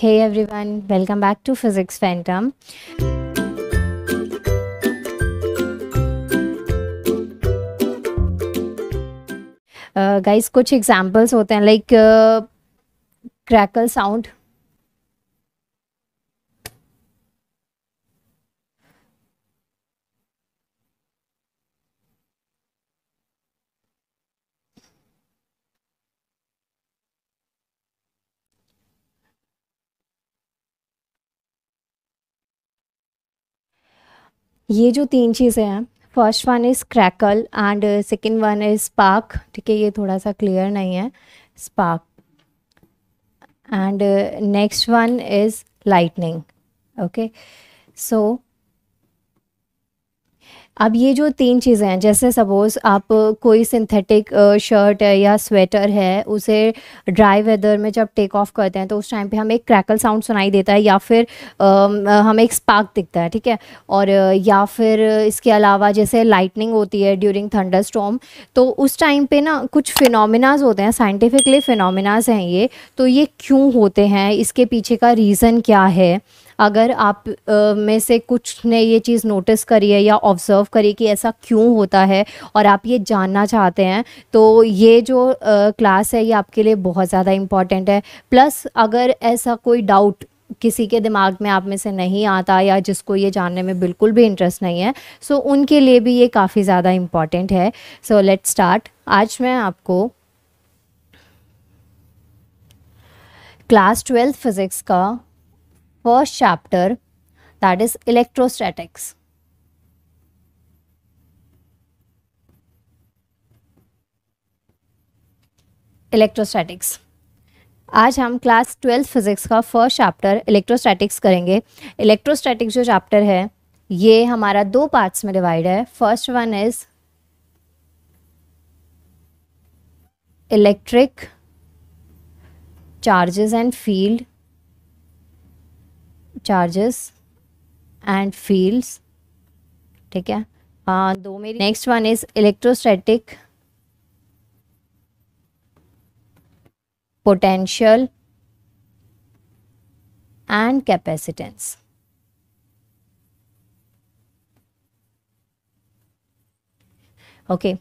Hey everyone, welcome back to Physics Phantom. Guys uh, कुछ examples होते हैं like crackle sound ये जो तीन चीज़ें हैं first one is crackle and second one is spark ठीक है ये थोड़ा सा क्लियर नहीं है spark and next one is lightning okay so अब ये जो तीन चीज़ें हैं जैसे सपोज़ आप कोई सिंथेटिक शर्ट है या स्वेटर है उसे ड्राई वेदर में जब टेक ऑफ करते हैं तो उस टाइम पे हमें एक क्रैकल साउंड सुनाई देता है या फिर हमें एक स्पार्क दिखता है ठीक है और या फिर इसके अलावा जैसे लाइटनिंग होती है ड्यूरिंग थंडर स्टॉम तो उस टाइम पर ना कुछ फिनोमिनाज होते हैं साइंटिफिकली फिनोमिनाज हैं ये तो ये क्यों होते हैं इसके पीछे का रीज़न क्या है अगर आप में से कुछ ने ये चीज़ नोटिस करी है या ऑब्ज़र्व करी कि ऐसा क्यों होता है और आप ये जानना चाहते हैं तो ये जो क्लास है ये आपके लिए बहुत ज़्यादा इम्पॉर्टेंट है प्लस अगर ऐसा कोई डाउट किसी के दिमाग में आप में से नहीं आता या जिसको ये जानने में बिल्कुल भी इंटरेस्ट नहीं है सो so, उनके लिए भी ये काफ़ी ज़्यादा इम्पॉर्टेंट है सो लेट स्टार्ट आज मैं आपको क्लास ट्वेल्थ फिज़िक्स का first chapter that is electrostatics. electrostatics आज हम क्लास ट्वेल्थ फिजिक्स का फर्स्ट चैप्टर इलेक्ट्रोस्टैटिक्स करेंगे इलेक्ट्रोस्टैटिक्स जो चैप्टर है ये हमारा दो पार्ट्स में डिवाइड है first one is electric charges and field charges and fields okay uh, next one is electrostatic potential and capacitance okay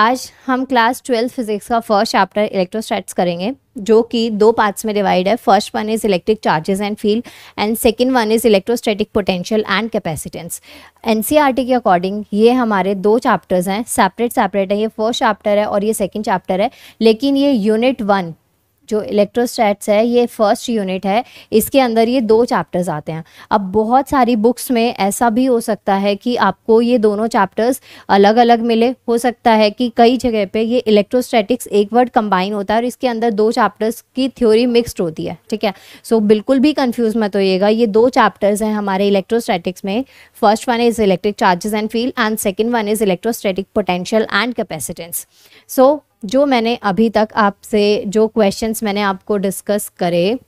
आज हम क्लास ट्वेल्व फिजिक्स का फर्स्ट चैप्टर इलेक्ट्रोस्टैट्स करेंगे जो कि दो पार्ट्स में डिवाइड है first one is electric charges and field and second one is electrostatic potential and capacitance NCERT के अकॉर्डिंग ये हमारे दो चैप्टर्स हैं सेपरेट सेपरेट है ये फर्स्ट चैप्टर है और ये सेकेंड चैप्टर है लेकिन ये यूनिट वन जो इलेक्ट्रोस्टैट्स है ये फर्स्ट यूनिट है इसके अंदर ये दो चैप्टर्स आते हैं अब बहुत सारी बुक्स में ऐसा भी हो सकता है कि आपको ये दोनों चैप्टर्स अलग अलग मिले हो सकता है कि कई जगह पे ये इलेक्ट्रोस्टैटिक्स एक वर्ड कंबाइन होता है और इसके अंदर दो चैप्टर्स की थ्योरी मिक्सड होती है ठीक है सो so, बिल्कुल भी कन्फ्यूज मत होइएगा ये दो चैप्टर्स हैं हमारे इलेक्ट्रोस्टैटिक्स में first one is electric charges and field and second one is electrostatic potential and capacitance so जो मैंने अभी तक आपसे जो क्वेश्चंस मैंने आपको डिस्कस करे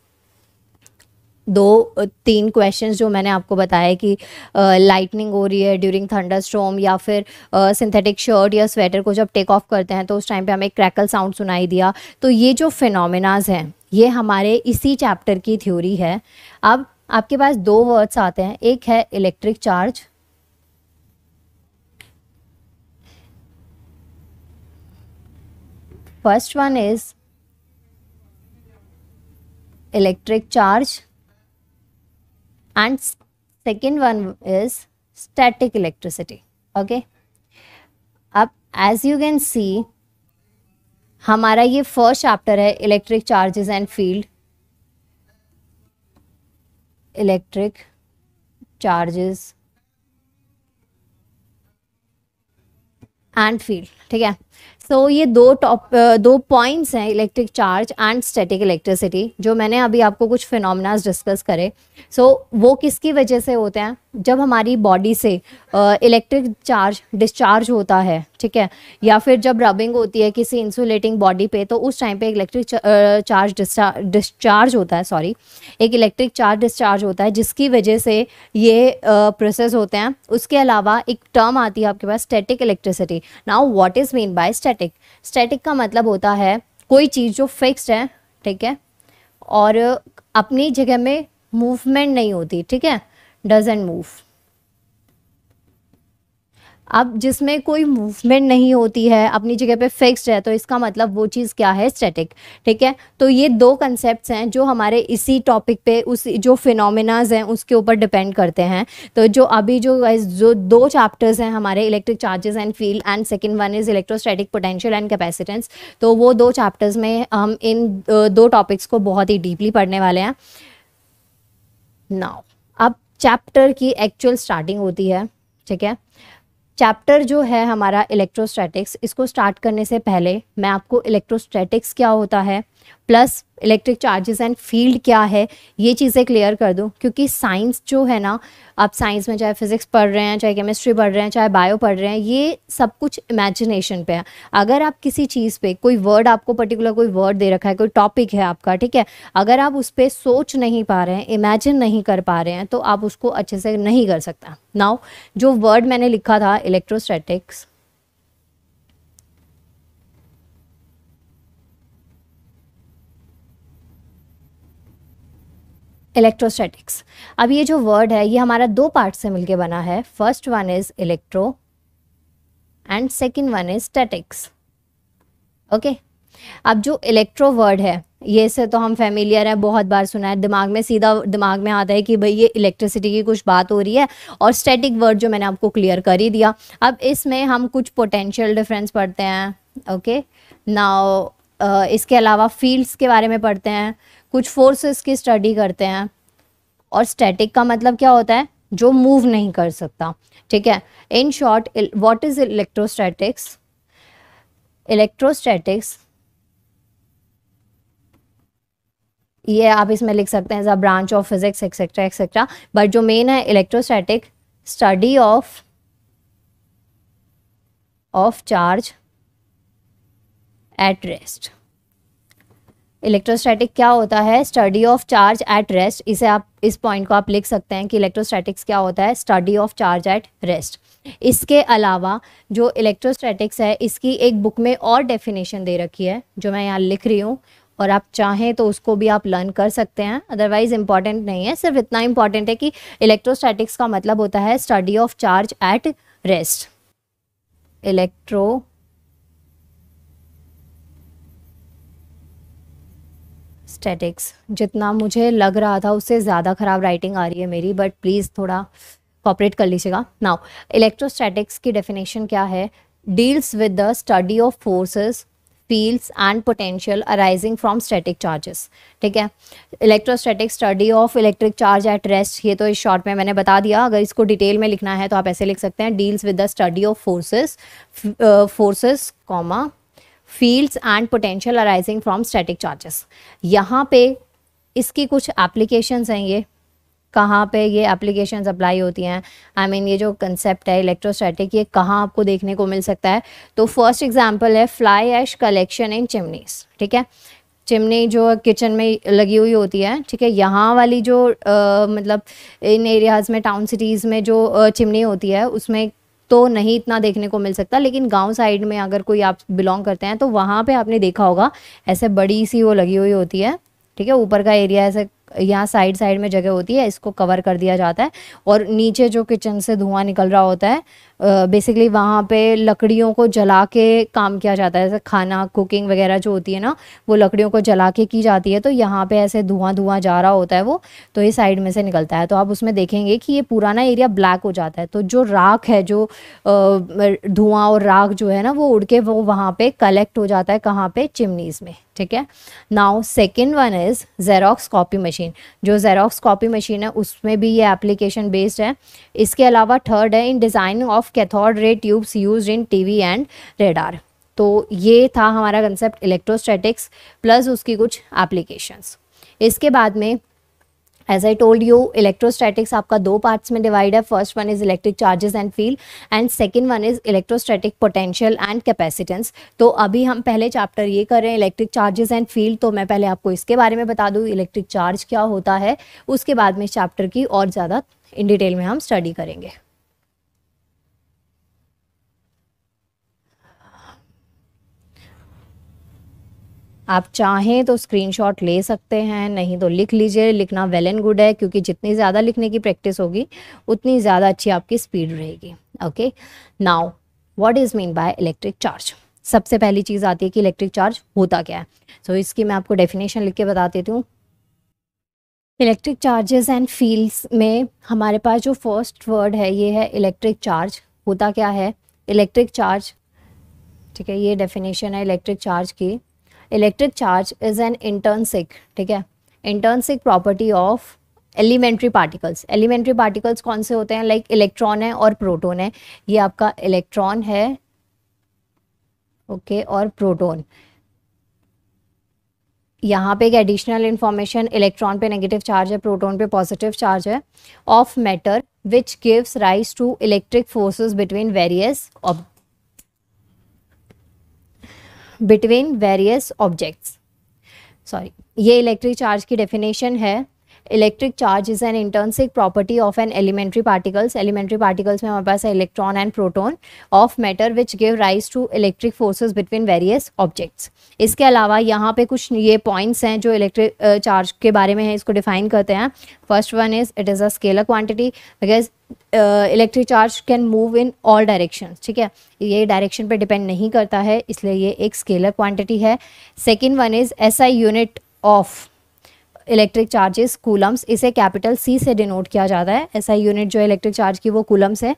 दो तीन क्वेश्चंस जो मैंने आपको बताया कि लाइटनिंग हो रही है ड्यूरिंग थंडर स्ट्रोम या फिर सिंथेटिक शर्ट या स्वेटर को जब टेक ऑफ करते हैं तो उस टाइम पे हमें क्रैकल साउंड सुनाई दिया तो ये जो फिनोमिनाज हैं ये हमारे इसी चैप्टर की थ्योरी है अब आपके पास दो वर्ड्स आते हैं एक है electric charge First one is electric charge and second one is static electricity. Okay. अब as you can see हमारा ये फर्स्ट चैप्टर है electric charges and field electric charges and field ठीक है सो so, ये दो टॉप दो points हैं electric charge and static electricity जो मैंने अभी आपको कुछ फिनोमिनाज डिस्कस करे सो so, वो किसकी वजह से होते हैं जब हमारी बॉडी से इलेक्ट्रिक चार्ज डिस्चार्ज होता है ठीक है या फिर जब रबिंग होती है किसी इंसुलेटिंग बॉडी पे तो उस टाइम पे इलेक्ट्रिक चार्ज डिस्चार्ज होता है सॉरी एक इलेक्ट्रिक चार्ज डिस्चार्ज होता है जिसकी वजह से ये प्रोसेस होते हैं उसके अलावा एक टर्म आती है आपके पास static electricity now what is mean by static static का मतलब होता है कोई चीज़ जो फिक्स्ड है ठीक है और अपनी जगह में मूवमेंट नहीं होती ठीक है डजेंट मूव अब जिसमें कोई मूवमेंट नहीं होती है अपनी जगह पे फिक्स्ड है तो इसका मतलब वो चीज़ क्या है स्टैटिक ठीक है तो ये दो कंसेप्ट हैं जो हमारे इसी टॉपिक पे उस जो फिनोमिनाज हैं उसके ऊपर डिपेंड करते हैं तो जो अभी जो जो दो चैप्टर्स हैं हमारे electric charges and field and second one is electrostatic potential and capacitance तो वो दो चैप्टर्स में हम इन दो टॉपिक्स को बहुत ही डीपली पढ़ने वाले हैं नाउ अब चैप्टर की एक्चुअल स्टार्टिंग होती है ठीक है चैप्टर जो है हमारा इलेक्ट्रोस्टैटिक्स इसको स्टार्ट करने से पहले मैं आपको इलेक्ट्रोस्टैटिक्स क्या होता है plus electric charges and field क्या है ये चीज़ें क्लियर कर दूँ क्योंकि साइंस जो है ना आप साइंस में चाहे फिज़िक्स पढ़ रहे हैं चाहे केमिस्ट्री पढ़ रहे हैं चाहे बायो पढ़ रहे हैं ये सब कुछ इमेजिनेशन पे है अगर आप किसी चीज़ पे कोई वर्ड आपको पर्टिकुलर कोई वर्ड दे रखा है कोई टॉपिक है आपका ठीक है अगर आप उस पर सोच नहीं पा रहे हैं इमेजिन नहीं कर पा रहे हैं तो आप उसको अच्छे से नहीं कर सकता नाउ जो वर्ड मैंने लिखा था इलेक्ट्रोस्टैटिक्स इलेक्ट्रोस्टैटिक्स अब ये जो वर्ड है ये हमारा दो पार्ट से मिलके बना है first one is electro and second one is statics okay अब जो इलेक्ट्रो वर्ड है ये से तो हम फेमिलियर हैं बहुत बार सुना है दिमाग में सीधा दिमाग में आता है कि भाई ये इलेक्ट्रिसिटी की कुछ बात हो रही है और स्टैटिक वर्ड जो मैंने आपको क्लियर कर ही दिया अब इसमें हम कुछ पोटेंशियल डिफरेंस पढ़ते हैं ओके नाउ इसके अलावा फील्ड्स के बारे में पढ़ते हैं कुछ फोर्सेस की स्टडी करते हैं और स्टैटिक का मतलब क्या होता है जो मूव नहीं कर सकता ठीक है in short what is electrostatics electrostatics ये आप इसमें लिख सकते हैं branch of physics etcetera etcetera but जो मेन है electrostatic study of of charge at rest electrostatic क्या होता है study of charge at rest इसे आप इस पॉइंट को आप लिख सकते हैं कि इलेक्ट्रोस्टैटिक्स क्या होता है study of charge at rest इसके अलावा जो इलेक्ट्रोस्टैटिक्स है इसकी एक बुक में और डेफिनेशन दे रखी है जो मैं यहाँ लिख रही हूँ और आप चाहें तो उसको भी आप लर्न कर सकते हैं अदरवाइज इंपॉर्टेंट नहीं है सिर्फ इतना इंपॉर्टेंट है कि इलेक्ट्रोस्टैटिक्स का मतलब होता है study of charge at rest electrostatics जितना मुझे लग रहा था उससे ज़्यादा ख़राब राइटिंग आ रही है मेरी बट प्लीज़ थोड़ा कॉपरेट कर लीजिएगा नाउ इलेक्ट्रोस्टैटिक्स की डेफिनेशन क्या है deals with the study of forces fields and potential arising from static charges ठीक है electrostatic study of electric charge at rest ये तो इस शॉर्ट में मैंने बता दिया अगर इसको डिटेल में लिखना है तो आप ऐसे लिख सकते हैं deals with the study of forces forces comma fields and potential arising from static charges यहाँ पे इसकी कुछ एप्लीकेशंस हैं ये कहाँ पे ये एप्लीकेशन अप्लाई होती हैं आई मीन ये जो कंसेप्ट है इलेक्ट्रोस्टैटिक ये कहाँ आपको देखने को मिल सकता है तो फर्स्ट एग्जाम्पल है fly ash collection in chimneys ठीक है चिमनी जो किचन में लगी हुई होती है ठीक है यहाँ वाली जो आ, मतलब इन एरियाज़ में टाउन सिटीज़ में जो चिमनी होती है उसमें तो नहीं इतना देखने को मिल सकता लेकिन गांव साइड में अगर कोई आप बिलोंग करते हैं तो वहां पे आपने देखा होगा ऐसे बड़ी सी वो लगी हुई होती है ठीक है ऊपर का एरिया ऐसे यहाँ साइड साइड में जगह होती है इसको कवर कर दिया जाता है और नीचे जो किचन से धुआं निकल रहा होता है बेसिकली वहाँ पे लकड़ियों को जला के काम किया जाता है जैसे खाना कुकिंग वगैरह जो होती है ना वो लकड़ियों को जला के की जाती है तो यहाँ पे ऐसे धुआं धुआं जा रहा होता है वो तो ये साइड में से निकलता है तो आप उसमें देखेंगे कि ये पुराना एरिया ब्लैक हो जाता है तो जो राख है जो धुआं और राख जो है ना वो उड़ के वो वहाँ पर कलेक्ट हो जाता है कहाँ पर चिमनीज़ में ठीक है now second one is xerox copy machine जो जेरोक्स कॉपी मशीन है उसमें भी ये एप्लीकेशन बेस्ड है इसके अलावा थर्ड है in designing of of cathode ray tubes use in TV and radar तो ये था हमारा कंसेप्ट इलेक्ट्रोस्टैटिक्स प्लस उसकी कुछ एप्लीकेशंस इसके बाद में as I told you electrostatics आपका दो पार्ट्स में डिवाइड है first one is electric charges and field and second one is electrostatic potential and capacitance तो अभी हम पहले चैप्टर ये कर रहे हैं इलेक्ट्रिक चार्जेस एंड फील्ड तो मैं पहले आपको इसके बारे में बता दूँ इलेक्ट्रिक चार्ज क्या होता है उसके बाद में इस चैप्टर की और ज़्यादा इन डिटेल में हम स्टडी करेंगे आप चाहें तो स्क्रीनशॉट ले सकते हैं नहीं तो लिख लीजिए लिखना वेल एंड गुड है क्योंकि जितनी ज़्यादा लिखने की प्रैक्टिस होगी उतनी ज़्यादा अच्छी आपकी स्पीड रहेगी okay now what is mean by electric charge सबसे पहली चीज़ आती है कि इलेक्ट्रिक चार्ज होता क्या है सो so, इसकी मैं आपको डेफिनेशन लिख के बता देती हूँ इलेक्ट्रिक चार्जेस एंड फील्ड्स में हमारे पास जो फर्स्ट वर्ड है ये है इलेक्ट्रिक चार्ज होता क्या है इलेक्ट्रिक चार्ज ठीक है ये डेफिनेशन है इलेक्ट्रिक चार्ज की electric charge is an intrinsic ठीक है intrinsic property of elementary particles elementary particles कौन से होते हैं लाइक like इलेक्ट्रॉन है और प्रोटोन है ये आपका इलेक्ट्रॉन है ओके okay, और प्रोटोन यहाँ पे एक एडिशनल इन्फॉर्मेशन इलेक्ट्रॉन पे नेगेटिव चार्ज है प्रोटॉन पे पॉजिटिव चार्ज है of matter which gives rise to electric forces between various between various objects sorry ये इलेक्ट्रिक चार्ज की डेफिनेशन है electric charge is an intrinsic property of an elementary particles elementary particles में हमारे पास है electron and proton of matter which give rise to electric forces between various objects इसके अलावा यहाँ पे कुछ ये पॉइंट्स हैं जो इलेक्ट्रिक चार्ज के बारे में है इसको डिफाइन करते हैं first one is it is a scalar quantity because electric charge can move in all direction ठीक है ये डायरेक्शन पर डिपेंड नहीं करता है इसलिए ये एक स्केलर क्वान्टिटी है second one is S I unit of electric charges coulombs इसे कैपिटल सी से डिनोट किया जाता है ऐसा यूनिट जो इलेक्ट्रिक चार्ज की वो कूलम्स है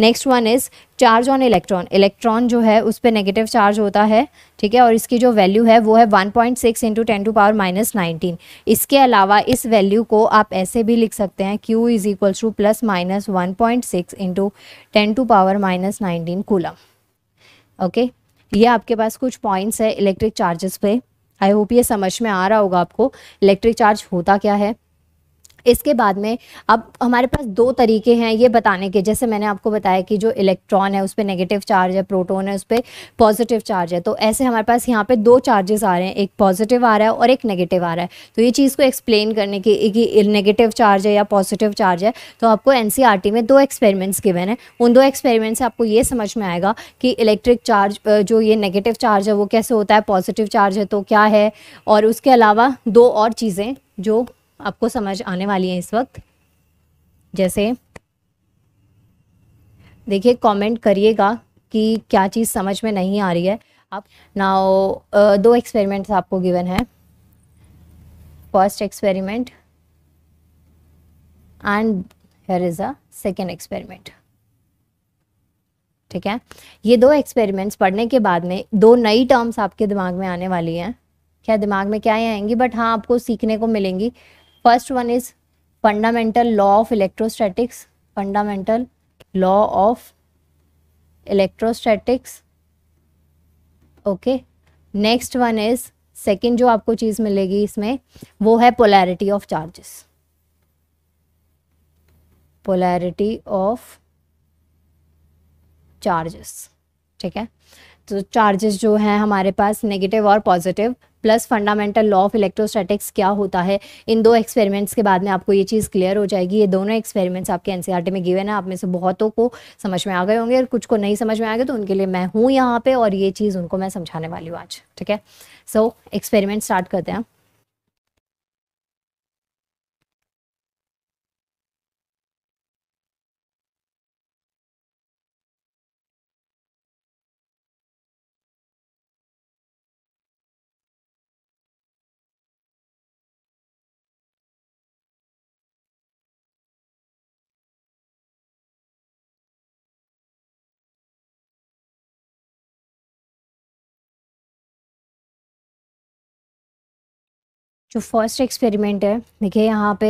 next one is charge on electron electron जो है उस पर नेगेटिव चार्ज होता है ठीक है और इसकी जो वैल्यू है वो है 1.6 point six into ten to power minus nineteen इसके अलावा इस वैल्यू को आप ऐसे भी लिख सकते हैं Q is equals to plus minus one point six into ten to power minus nineteen coulomb okay ये आपके पास कुछ पॉइंट्स है इलेक्ट्रिक चार्जेस पे आई होप ये समझ में आ रहा होगा आपको इलेक्ट्रिक चार्ज होता क्या है इसके बाद में अब हमारे पास दो तरीके हैं ये बताने के जैसे मैंने आपको बताया कि जो इलेक्ट्रॉन है उस पर नेगेटिव चार्ज है प्रोटॉन है उस पर पॉजिटिव चार्ज है तो ऐसे हमारे पास यहाँ पे दो चार्जेस आ रहे हैं एक पॉजिटिव आ रहा है और एक नेगेटिव आ रहा है तो ये चीज़ को एक्सप्लेन करने की कि नेगेटिव चार्ज है या पॉजिटिव चार्ज है तो आपको एन e में दो एक्सपेरिमेंट्स गिवन हैं उन दो एक्सपेरिमेंट्स से आपको ये समझ में आएगा कि इलेक्ट्रिक चार्ज जो ये नेगेटिव चार्ज है वो कैसे होता है पॉजिटिव चार्ज है तो क्या है और उसके अलावा दो और चीज़ें जो आपको समझ आने वाली है इस वक्त जैसे देखिए कमेंट करिएगा कि क्या चीज़ समझ में नहीं आ रही है आप ना दो एक्सपेरिमेंट्स आपको गिवन है first experiment and here is a second experiment ठीक है ये दो एक्सपेरिमेंट्स पढ़ने के बाद में दो नई टर्म्स आपके दिमाग में आने वाली हैं क्या दिमाग में क्या आएंगी बट हाँ आपको सीखने को मिलेंगी first one is fundamental law of electrostatics fundamental law of electrostatics okay next one is second जो आपको चीज मिलेगी इसमें वो है polarity of charges polarity of charges ठीक है तो चार्जेस जो हैं हमारे पास नेगेटिव और positive plus fundamental law of electrostatics क्या होता है इन दो एक्सपेरिमेंट्स के बाद में आपको ये चीज़ क्लियर हो जाएगी ये दोनों एक्सपेरिमेंट्स आपके एन e में गिवन है आप में से बहुतों को समझ में आ गए होंगे और कुछ को नहीं समझ में आ गए तो उनके लिए मैं हूँ यहाँ पर और ये चीज़ उनको मैं समझाने वाली हूँ आज ठीक है सो एक्सपेरिमेंट स्टार्ट करते हैं जो फर्स्ट एक्सपेरिमेंट है देखिए यहाँ पे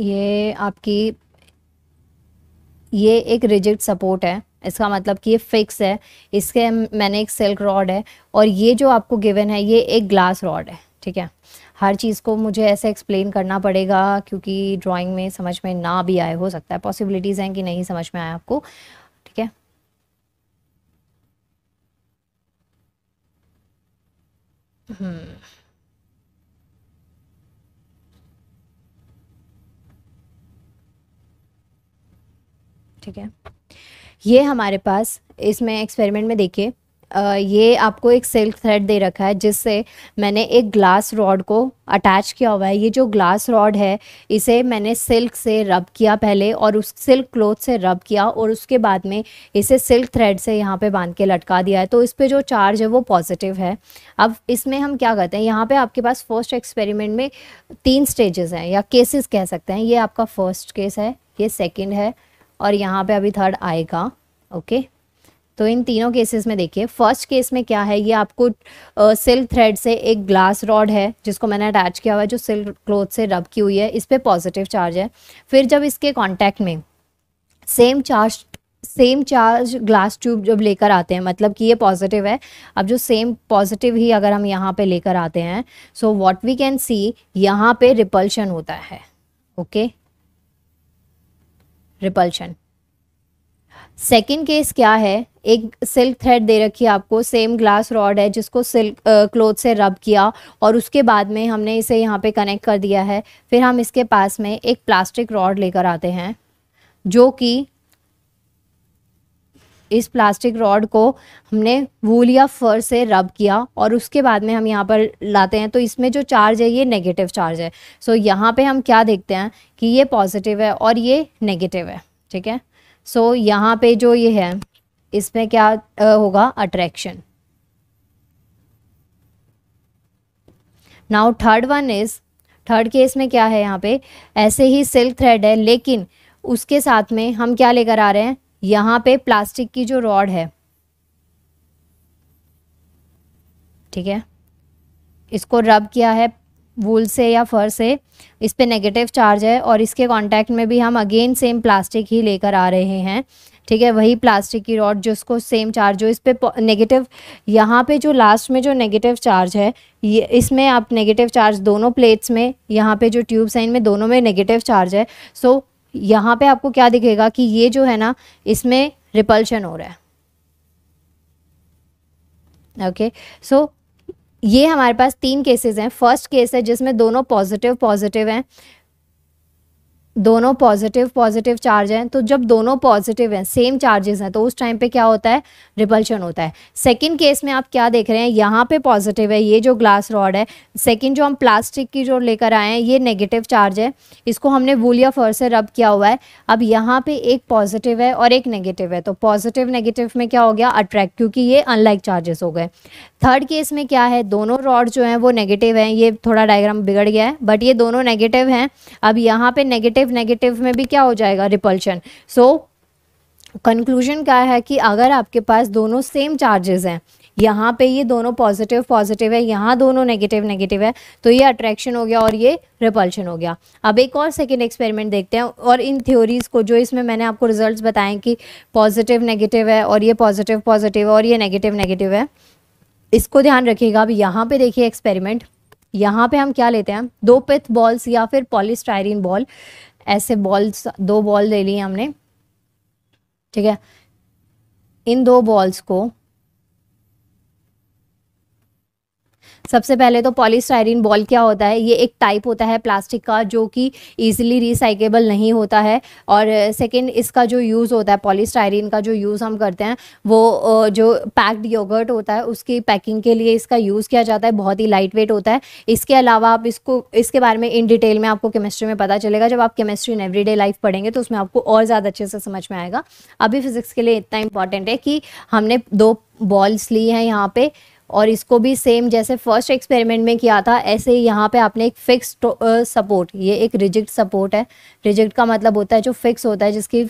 ये आपकी ये एक रिजिड सपोर्ट है इसका मतलब कि ये फिक्स है इसके मैंने एक सिल्क रॉड है और ये जो आपको गिवन है ये एक ग्लास रॉड है ठीक है हर चीज़ को मुझे ऐसे एक्सप्लेन करना पड़ेगा क्योंकि ड्राइंग में समझ में ना भी आए हो सकता है पॉसिबिलिटीज़ हैं कि नहीं समझ में आए आपको ठीक है ये हमारे पास इसमें एक्सपेरिमेंट में देखिए ये आपको एक सिल्क थ्रेड दे रखा है जिससे मैंने एक ग्लास रॉड को अटैच किया हुआ है ये जो ग्लास रॉड है इसे मैंने सिल्क से रब किया पहले और उस सिल्क क्लोथ से रब किया और उसके बाद में इसे सिल्क थ्रेड से यहाँ पे बांध के लटका दिया है तो इस पर जो चार्ज है वो पॉजिटिव है अब इसमें हम क्या करते हैं यहाँ पर आपके पास फर्स्ट एक्सपेरिमेंट में तीन स्टेजेस हैं या केसेस कह सकते हैं ये आपका फर्स्ट केस है ये सेकेंड है और यहाँ पर अभी थर्ड आएगा ओके तो इन तीनों केसेस में देखिए फर्स्ट केस में क्या है ये आपको सिल्क थ्रेड से एक ग्लास रॉड है जिसको मैंने अटैच किया हुआ है जो सिल्क क्लोथ से रब की हुई है इस पर पॉजिटिव चार्ज है फिर जब इसके कॉन्टैक्ट में same charge same charge glass tube जब लेकर आते हैं मतलब कि ये पॉजिटिव है अब जो सेम पॉजिटिव ही अगर हम यहाँ पे लेकर आते हैं so what we can see यहाँ पे रिपल्शन होता है ओके रिपल्शन सेकंड केस क्या है एक सिल्क थ्रेड दे रखी है आपको सेम ग्लास रॉड है जिसको सिल्क क्लोथ से रब किया और उसके बाद में हमने इसे यहाँ पे कनेक्ट कर दिया है फिर हम इसके पास में एक प्लास्टिक रॉड लेकर आते हैं जो कि इस प्लास्टिक रॉड को हमने वूल या फर से रब किया और उसके बाद में हम यहाँ पर लाते हैं तो इसमें जो चार्ज है ये नेगेटिव चार्ज है सो so, यहाँ पे हम क्या देखते हैं कि ये पॉजिटिव है और ये नेगेटिव है ठीक है सो so, यहाँ पे जो ये है इसमें क्या होगा attraction now third one is third case में क्या है यहाँ पे ऐसे ही सिल्क थ्रेड है लेकिन उसके साथ में हम क्या लेकर आ रहे हैं यहाँ पे प्लास्टिक की जो रॉड है ठीक है इसको रब किया है वूल से या फर से इस पर नेगेटिव चार्ज है और इसके कांटेक्ट में भी हम अगेन सेम प्लास्टिक ही लेकर आ रहे हैं ठीक है वही प्लास्टिक की रॉड जिसको सेम चार्ज हो इस पर नेगेटिव यहाँ पे जो लास्ट में जो नेगेटिव चार्ज है ये इसमें आप नेगेटिव चार्ज दोनों प्लेट्स में यहाँ पे जो ट्यूब्स साइन में दोनों में नेगेटिव चार्ज है सो so, यहाँ पे आपको क्या दिखेगा कि ये जो है ना इसमें रिपल्शन हो रहा है ओके okay. सो so, ये हमारे पास तीन केसेस हैं फर्स्ट केस है जिसमें दोनों पॉजिटिव पॉजिटिव हैं दोनों पॉजिटिव पॉजिटिव चार्ज हैं तो जब दोनों पॉजिटिव हैं सेम चार्जेस हैं तो उस टाइम पे क्या होता है रिपल्शन होता है सेकंड केस में आप क्या देख रहे हैं यहाँ पे पॉजिटिव है ये जो ग्लास रॉड है सेकंड जो हम प्लास्टिक की जो लेकर आए हैं ये नेगेटिव चार्ज है इसको हमने वूल या फर से रब किया हुआ है अब यहाँ पर एक पॉजिटिव है और एक नेगेटिव है तो पॉजिटिव नेगेटिव में क्या हो गया अट्रैक्ट क्योंकि ये अनलाइक चार्जेस हो गए थर्ड केस में क्या है दोनों रॉड जो हैं वो नेगेटिव हैं ये थोड़ा डायग्राम बिगड़ गया है बट ये दोनों नेगेटिव हैं अब यहाँ पर नेगेटिव पॉजिटिव नेगेटिव में भी क्या हो जाएगा रिपल्शन सो कंक्लूजन क्या है कि अगर आपके पास दोनों सेम चार्जेस हैं यहाँ पे ये दोनों पॉजिटिव पॉजिटिव है यहाँ दोनों नेगेटिव नेगेटिव है तो ये अट्रैक्शन हो गया और ये रिपल्शन हो गया अब एक और सेकेंड एक्सपेरिमेंट देखते हैं और इन थ्योरीज़ को जो इसमें मैंने आपको रिजल्ट्स बताएं कि पॉजिटिव नेगेटिव है और ये पॉजिटिव पॉजिटिव है और ये नेगेटिव नेगेटिव है इसको ध्यान रखिएगा अब यहाँ पे देखिए एक्सपेरिमेंट यहाँ पे हम क्या लेते हैं दो पिथ बॉल्स या फिर पॉलिस्टायरिन बॉल ऐसे बॉल्स दो बॉल ले लिए हमने ठीक है इन दो बॉल्स को सबसे पहले तो पॉलीस्टायरीन बॉल क्या होता है ये एक टाइप होता है प्लास्टिक का जो कि ईजिली रिसाइकेबल नहीं होता है और सेकेंड इसका जो यूज़ होता है पॉलीस्टायरीन का जो यूज़ हम करते हैं वो जो पैक्ड योगर्ट होता है उसकी पैकिंग के लिए इसका यूज़ किया जाता है बहुत ही लाइट वेट होता है इसके अलावा आप इसको इसके बारे में इन डिटेल में आपको केमिस्ट्री में पता चलेगा जब आप केमिस्ट्री इन एवरीडे लाइफ पढ़ेंगे तो उसमें आपको और ज़्यादा अच्छे से समझ में आएगा अभी फिज़िक्स के लिए इतना इंपॉर्टेंट है कि हमने दो बॉल्स ली हैं यहाँ पे और इसको भी सेम जैसे फर्स्ट एक्सपेरिमेंट में किया था ऐसे ही यहाँ पे आपने एक फिक्स सपोर्ट ये एक रिजिक्ट सपोर्ट है रिजिक्ट का मतलब होता है जो फिक्स होता है जिसकी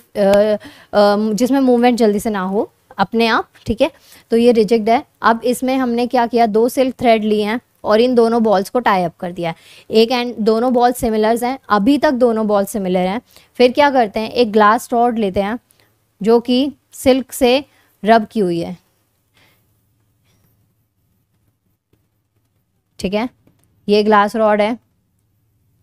जिसमें मूवमेंट जल्दी से ना हो अपने आप ठीक है तो ये रिजिक्ट है अब इसमें हमने क्या किया दो सिल्क थ्रेड लिए हैं और इन दोनों बॉल्स को टाई अप कर दिया है एक एंड दोनों बॉल सिमिलर्स हैं अभी तक दोनों बॉल सिमिलर हैं फिर क्या करते हैं एक ग्लास रॉड लेते हैं जो कि सिल्क से रब की हुई है ठीक है ये ग्लास रॉड है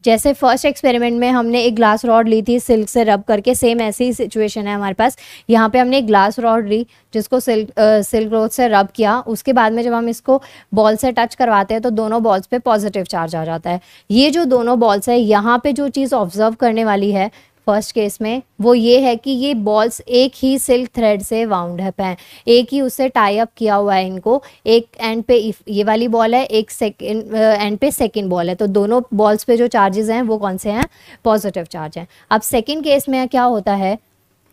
जैसे फर्स्ट एक्सपेरिमेंट में हमने एक ग्लास रॉड ली थी सिल्क से रब करके सेम ऐसी ही सिचुएशन है हमारे पास यहाँ पे हमने एक ग्लास रॉड ली जिसको सिल्क आ, सिल्क रोड से रब किया उसके बाद में जब हम इसको बॉल से टच करवाते हैं तो दोनों बॉल्स पे पॉजिटिव चार्ज आ जाता है ये जो दोनों बॉल्स है यहाँ पे जो चीज़ ऑब्जर्व करने वाली है फर्स्ट केस में वो ये है कि ये बॉल्स एक ही सिल्क थ्रेड से वाउंड है पैन एक ही उससे टाई अप किया हुआ है इनको एक एंड पे ये वाली बॉल है एक सेकेंड एंड पे सेकेंड बॉल है तो दोनों बॉल्स पे जो चार्जेस हैं वो कौन से हैं पॉजिटिव चार्ज हैं अब सेकेंड केस में क्या होता है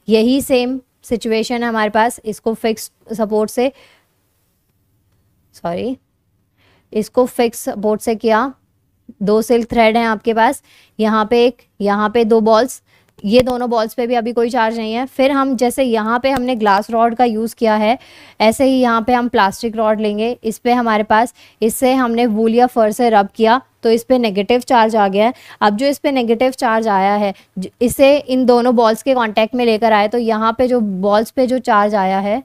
यही सेम सिचुएशन है हमारे पास इसको फिक्स सपोर्ट से सॉरी इसको फिक्स सपोर्ट से किया दो सिल्क थ्रेड हैं आपके पास यहाँ पे एक यहाँ पे दो बॉल्स ये दोनों बॉल्स पे भी अभी कोई चार्ज नहीं है फिर हम जैसे यहाँ पे हमने ग्लास रॉड का यूज़ किया है ऐसे ही यहाँ पे हम प्लास्टिक रॉड लेंगे इस पर हमारे पास इससे हमने वूल या फर से रब किया तो इस पर नेगेटिव चार्ज आ गया है अब जो इस पर नेगेटिव चार्ज आया है इसे इन दोनों बॉल्स के कॉन्टेक्ट में लेकर आए तो यहाँ पे जो बॉल्स पे जो चार्ज आया है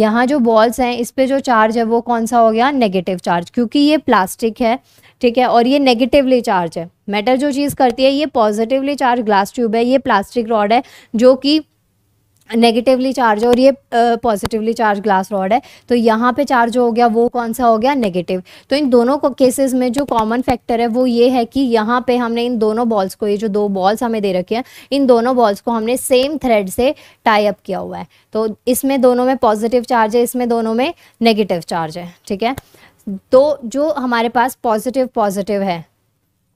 यहाँ जो बॉल्स हैं इस पर जो चार्ज है वो कौन सा हो गया नेगेटिव चार्ज क्योंकि ये प्लास्टिक है ठीक है और ये नेगेटिवली चार्ज है मेटल जो चीज़ करती है ये पॉजिटिवली चार्ज ग्लास ट्यूब है ये प्लास्टिक रॉड है जो कि नेगेटिवली चार्ज और ये पॉजिटिवली चार्ज ग्लास रॉड है तो यहाँ पे चार्ज हो गया वो कौन सा हो गया नेगेटिव तो इन दोनों केसेस में जो कॉमन फैक्टर है वो ये है कि यहाँ पे हमने इन दोनों बॉल्स को ये जो दो बॉल्स हमें दे रखे हैं इन दोनों बॉल्स को हमने सेम थ्रेड से टाई अप किया हुआ है तो इसमें दोनों में पॉजिटिव चार्ज है इसमें दोनों में नेगेटिव चार्ज है ठीक है तो जो हमारे पास पॉजिटिव पॉजिटिव है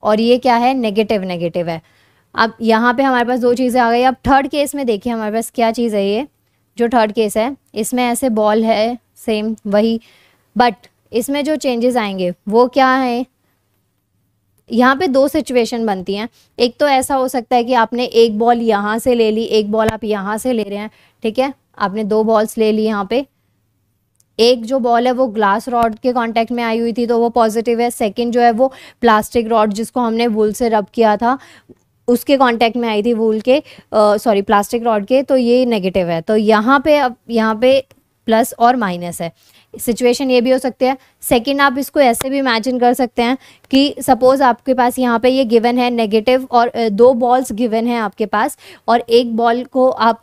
और ये क्या है नेगेटिव नेगेटिव है अब यहाँ पे हमारे पास दो चीज़ें आ गई अब थर्ड केस में देखिए हमारे पास क्या चीज़ है ये जो थर्ड केस है इसमें ऐसे बॉल है सेम वही बट इसमें जो चेंजेस आएंगे वो क्या है यहाँ पे दो सिचुएशन बनती हैं एक तो ऐसा हो सकता है कि आपने एक बॉल यहाँ से ले ली एक बॉल आप यहाँ से ले रहे हैं ठीक है आपने दो बॉल्स ले ली यहाँ पे एक जो बॉल है वो ग्लास रॉड के कांटेक्ट में आई हुई थी तो वो पॉजिटिव है सेकंड जो है वो प्लास्टिक रॉड जिसको हमने वुल से रब किया था उसके कांटेक्ट में आई थी वूल के सॉरी प्लास्टिक रॉड के तो ये नेगेटिव है तो यहाँ पे अब यहाँ पे प्लस और माइनस है सिचुएशन ये भी हो सकती है सेकंड आप इसको ऐसे भी इमेजिन कर सकते हैं कि सपोज आपके पास यहाँ पे ये गिवन है नेगेटिव और दो बॉल्स गिवन है आपके पास और एक बॉल को आप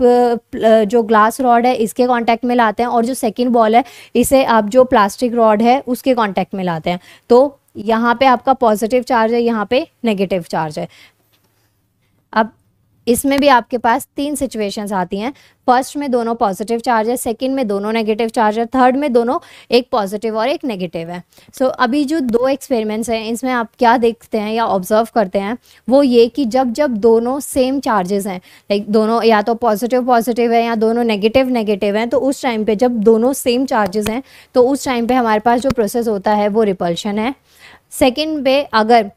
जो ग्लास रॉड है इसके कांटेक्ट में लाते हैं और जो सेकंड बॉल है इसे आप जो प्लास्टिक रॉड है उसके कॉन्टैक्ट में लाते हैं तो यहाँ पे आपका पॉजिटिव चार्ज है यहाँ पे नेगेटिव चार्ज है अब इसमें भी आपके पास तीन सिचुएशंस आती हैं फर्स्ट में दोनों पॉजिटिव चार्ज है सेकेंड में दोनों नेगेटिव चार्ज है थर्ड में दोनों एक पॉजिटिव और एक नेगेटिव है सो so, अभी जो दो एक्सपेरिमेंट्स हैं इसमें आप क्या देखते हैं या ऑब्जर्व करते हैं वो ये कि जब जब दोनों सेम चार्जेस हैं लाइक दोनों या तो पॉजिटिव पॉजिटिव है या दोनों नेगेटिव नेगेटिव हैं तो उस टाइम पर जब दोनों सेम चार्जेस हैं तो उस टाइम पर हमारे पास जो प्रोसेस होता है वो रिपल्शन है सेकेंड पे अगर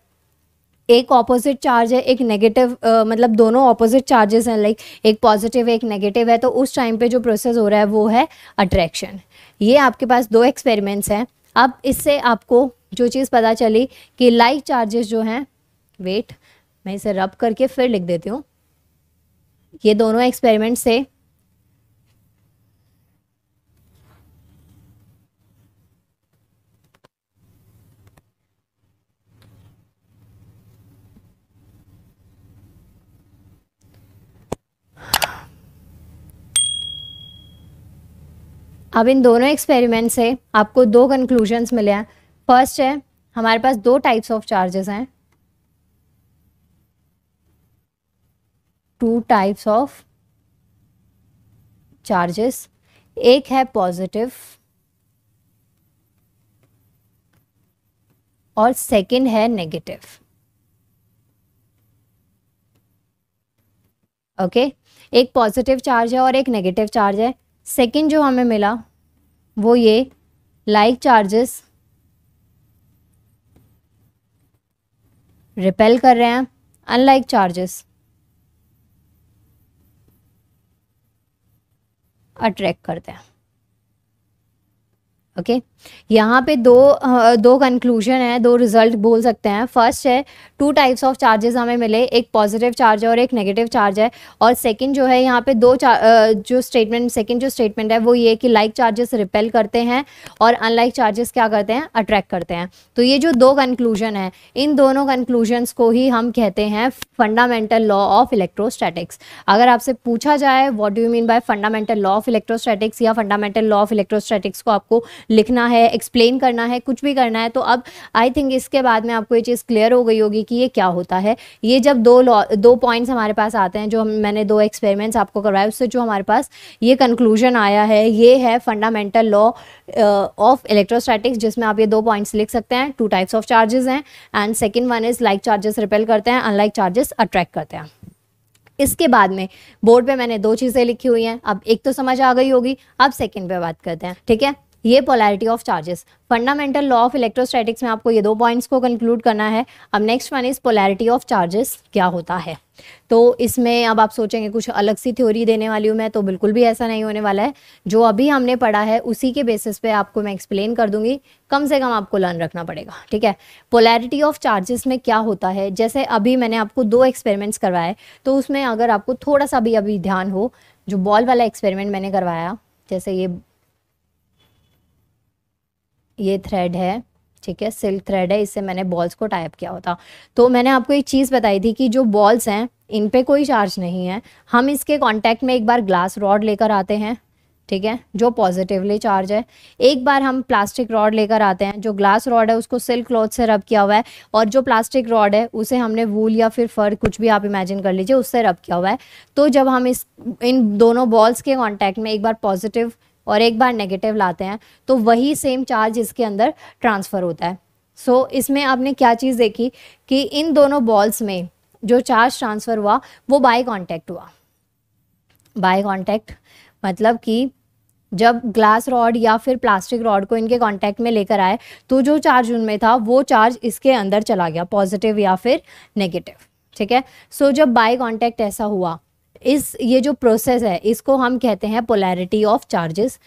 एक ऑपोजिट चार्ज है एक नेगेटिव मतलब दोनों ऑपोजिट चार्जेस हैं लाइक एक पॉजिटिव एक नेगेटिव है तो उस टाइम पे जो प्रोसेस हो रहा है वो है अट्रैक्शन ये आपके पास दो एक्सपेरिमेंट्स हैं अब इससे आपको जो चीज़ पता चली कि लाइक चार्जेस जो हैं वेट मैं इसे रब करके फिर लिख देती हूँ ये दोनों एक्सपेरिमेंट से अब इन दोनों एक्सपेरिमेंट से आपको दो कंक्लूजन्स मिले हैं फर्स्ट है हमारे पास दो टाइप्स ऑफ चार्जेस हैं टू टाइप्स ऑफ चार्जेस एक है पॉजिटिव और सेकंड है नेगेटिव ओके okay? एक पॉजिटिव चार्ज है और एक नेगेटिव चार्ज है सेकंड जो हमें मिला वो ये लाइक चार्जेस रिपेल कर रहे हैं अनलाइक चार्जेस अट्रैक्ट करते हैं ओके okay? यहाँ पे दो दो कंक्लूजन है दो रिजल्ट बोल सकते हैं फर्स्ट है टू टाइप्स ऑफ चार्जेस हमें मिले एक पॉजिटिव चार्ज है और एक नेगेटिव चार्ज है और सेकंड जो है यहाँ पे दो जो स्टेटमेंट सेकंड जो स्टेटमेंट है वो ये कि लाइक चार्जेस रिपेल करते हैं और अनलाइक चार्जेस क्या करते हैं अट्रैक्ट करते हैं तो ये जो दो कंक्लूजन है इन दोनों कंक्लूजन्स को ही हम कहते हैं फंडामेंटल लॉ ऑफ इलेक्ट्रोस्टैटिक्स अगर आपसे पूछा जाए what do you mean by fundamental law of electrostatics या फंडामेंटल लॉ ऑफ इलेक्ट्रोस्टैटिक्स को आपको लिखना है एक्सप्लेन करना है कुछ भी करना है तो अब आई थिंक इसके बाद में आपको ये चीज़ क्लियर हो गई होगी कि ये क्या होता है ये जब दो दो पॉइंट्स हमारे पास आते हैं जो हम मैंने दो एक्सपेरिमेंट्स आपको करवाए उससे जो हमारे पास ये कंक्लूजन आया है ये है फंडामेंटल लॉ ऑफ इलेक्ट्रोस्टैटिक्स जिसमें आप ये दो पॉइंट्स लिख सकते हैं टू टाइप्स ऑफ चार्जेस हैं and second one is like charges repel करते हैं अनलाइक चार्जेस अट्रैक्ट करते हैं इसके बाद में बोर्ड पे मैंने दो चीज़ें लिखी हुई हैं अब एक तो समझ आ गई होगी अब सेकंड पे बात करते हैं ठीक है ये polarity of charges fundamental law of electrostatics में आपको ये दो पॉइंट्स को कंक्लूड करना है अब next one is polarity of charges क्या होता है तो इसमें अब आप सोचेंगे कुछ अलग सी थ्योरी देने वाली हूँ मैं तो बिल्कुल भी ऐसा नहीं होने वाला है जो अभी हमने पढ़ा है उसी के बेसिस पे आपको मैं एक्सप्लेन कर दूंगी कम से कम आपको लर्न रखना पड़ेगा ठीक है पोलैरिटी ऑफ चार्जेस में क्या होता है जैसे अभी मैंने आपको दो एक्सपेरिमेंट्स करवाए तो उसमें अगर आपको थोड़ा सा भी अभी ध्यान हो जो बॉल वाला एक्सपेरिमेंट मैंने करवाया जैसे ये ये थ्रेड है ठीक है सिल्क थ्रेड है इससे मैंने बॉल्स को टाइप किया होता तो मैंने आपको एक चीज़ बताई थी कि जो बॉल्स हैं इन पे कोई चार्ज नहीं है हम इसके कांटेक्ट में एक बार ग्लास रॉड लेकर आते हैं ठीक है जो पॉजिटिवली चार्ज है एक बार हम प्लास्टिक रॉड लेकर आते हैं जो ग्लास रॉड है उसको सिल्क क्लॉथ से रब किया हुआ है और जो प्लास्टिक रॉड है उसे हमने वूल या फिर फर कुछ भी आप इमेजिन कर लीजिए उससे रब किया हुआ है तो जब हम इस इन दोनों बॉल्स के कांटेक्ट में एक बार पॉजिटिव और एक बार नेगेटिव लाते हैं तो वही सेम चार्ज इसके अंदर ट्रांसफ़र होता है सो so, इसमें आपने क्या चीज़ देखी कि इन दोनों बॉल्स में जो चार्ज ट्रांसफ़र हुआ वो बाय कांटेक्ट हुआ बाय कांटेक्ट मतलब कि जब ग्लास रॉड या फिर प्लास्टिक रॉड को इनके कांटेक्ट में लेकर आए तो जो चार्ज उनमें था वो चार्ज इसके अंदर चला गया पॉजिटिव या फिर नेगेटिव ठीक है सो so, जब बाय कांटेक्ट ऐसा हुआ इस ये जो प्रोसेस है इसको हम कहते हैं पोलैरिटी ऑफ चार्जेस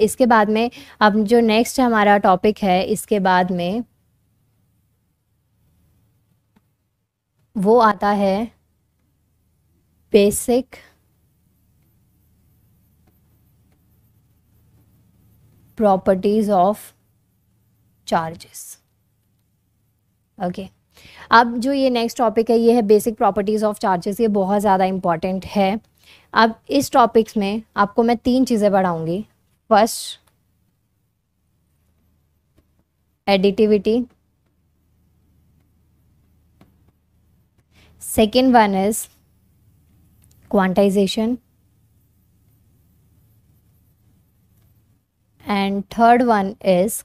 इसके बाद में अब जो नेक्स्ट हमारा टॉपिक है इसके बाद में वो आता है basic properties of charges okay okay. अब जो ये नेक्स्ट टॉपिक है ये है बेसिक प्रॉपर्टीज़ ऑफ चार्जेस ये बहुत ज़्यादा इंपॉर्टेंट है अब इस टॉपिक्स में आपको मैं तीन चीज़ें पढ़ाऊँगी first additivity second one is quantization and third one is